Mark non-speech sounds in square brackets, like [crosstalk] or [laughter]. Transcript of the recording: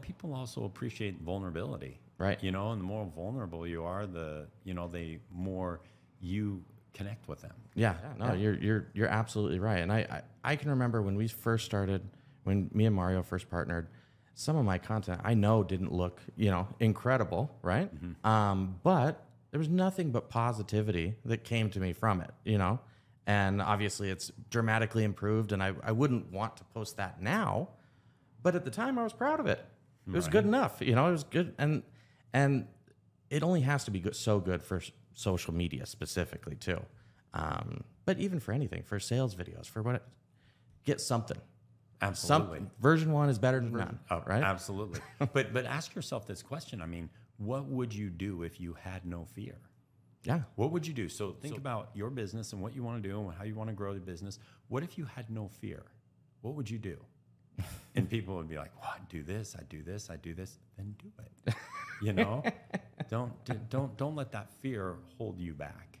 People also appreciate vulnerability. Right. You know, and the more vulnerable you are, the you know, the more you connect with them. Yeah. yeah no, yeah. you're you're you're absolutely right. And I, I I can remember when we first started, when me and Mario first partnered, some of my content I know didn't look, you know, incredible, right? Mm-hmm. Um, but there was nothing but positivity that came to me from it, you know? And obviously it's dramatically improved, and I, I wouldn't want to post that now. But at the time, I was proud of it. It was right. good enough, you know. It was good, and and it only has to be good, so good for social media specifically too. Um, but even for anything, for sales videos, for what, get something. Absolutely. Some, version one is better than version, none. Oh, right. Absolutely. [laughs] but but ask yourself this question. I mean, what would you do if you had no fear? Yeah. What would you do? So think so, about your business and what you want to do and how you want to grow the business. What if you had no fear? What would you do? and people would be like, "Well, I do this, I do this, I do this." Then do it. You know, [laughs] don't don't don't let that fear hold you back.